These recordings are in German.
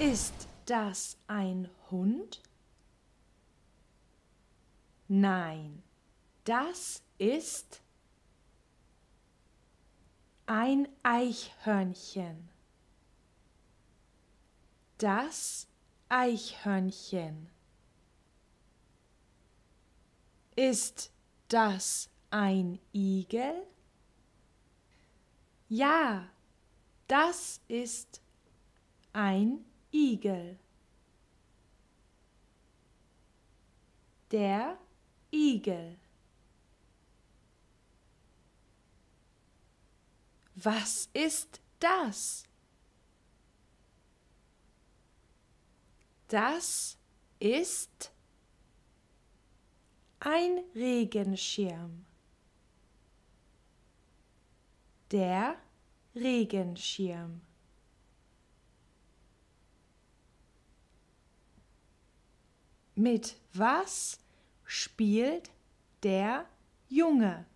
Ist das ein Hund? Nein, das ist ein Eichhörnchen. Das Eichhörnchen. Ist das ein Igel? Ja, das ist ein Igel. Der Igel. Was ist das? Das ist ein Regenschirm. Der Regenschirm. Mit was spielt der Junge?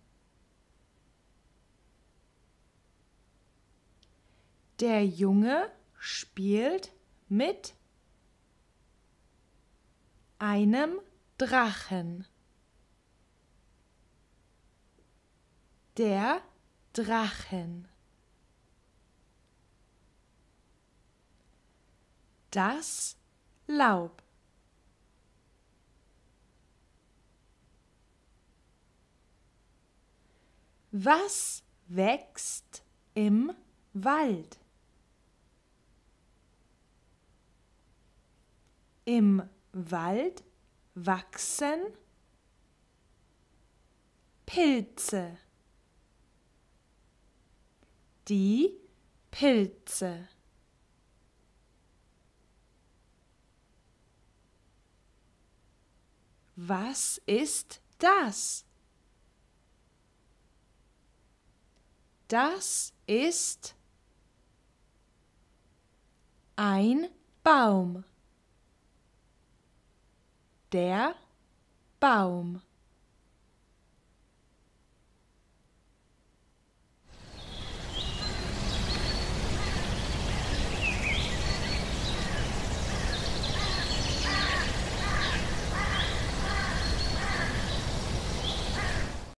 Der Junge spielt mit einem Drachen. Der Drachen. Das Laub. Was wächst im Wald? Im Wald wachsen Pilze. Die Pilze. Was ist das? Das ist ein Baum. Der Baum.